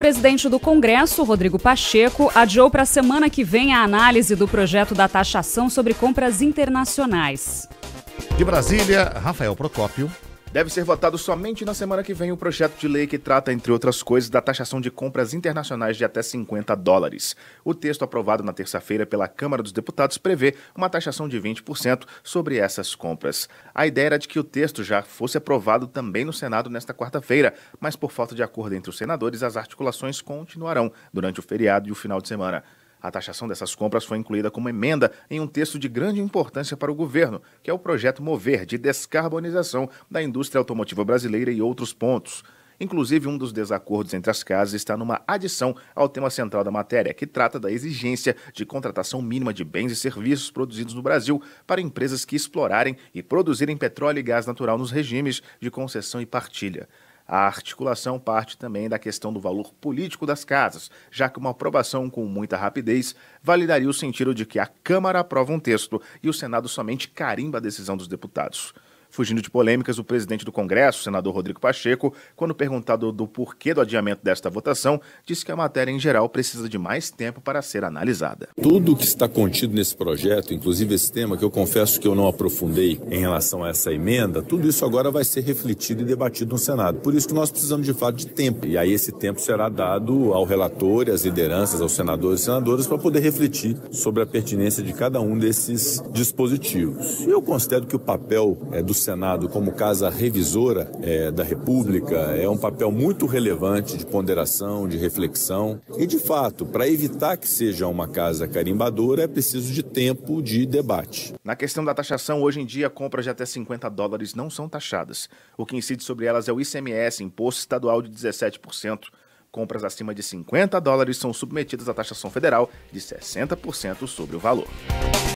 O presidente do Congresso, Rodrigo Pacheco, adiou para a semana que vem a análise do projeto da taxação sobre compras internacionais. De Brasília, Rafael Procópio. Deve ser votado somente na semana que vem o projeto de lei que trata, entre outras coisas, da taxação de compras internacionais de até 50 dólares. O texto aprovado na terça-feira pela Câmara dos Deputados prevê uma taxação de 20% sobre essas compras. A ideia era de que o texto já fosse aprovado também no Senado nesta quarta-feira, mas por falta de acordo entre os senadores, as articulações continuarão durante o feriado e o final de semana. A taxação dessas compras foi incluída como emenda em um texto de grande importância para o governo, que é o projeto Mover de descarbonização da indústria automotiva brasileira e outros pontos. Inclusive, um dos desacordos entre as casas está numa adição ao tema central da matéria, que trata da exigência de contratação mínima de bens e serviços produzidos no Brasil para empresas que explorarem e produzirem petróleo e gás natural nos regimes de concessão e partilha. A articulação parte também da questão do valor político das casas, já que uma aprovação com muita rapidez validaria o sentido de que a Câmara aprova um texto e o Senado somente carimba a decisão dos deputados. Fugindo de polêmicas, o presidente do Congresso, senador Rodrigo Pacheco, quando perguntado do porquê do adiamento desta votação, disse que a matéria em geral precisa de mais tempo para ser analisada. Tudo o que está contido nesse projeto, inclusive esse tema que eu confesso que eu não aprofundei em relação a essa emenda, tudo isso agora vai ser refletido e debatido no Senado. Por isso que nós precisamos de fato de tempo. E aí esse tempo será dado ao relator e às lideranças, aos senadores e senadoras para poder refletir sobre a pertinência de cada um desses dispositivos. E Eu considero que o papel é do Senado como casa revisora é, da República é um papel muito relevante de ponderação, de reflexão. E, de fato, para evitar que seja uma casa carimbadora, é preciso de tempo de debate. Na questão da taxação, hoje em dia, compras de até 50 dólares não são taxadas. O que incide sobre elas é o ICMS, Imposto Estadual de 17%. Compras acima de 50 dólares são submetidas à taxação federal de 60% sobre o valor.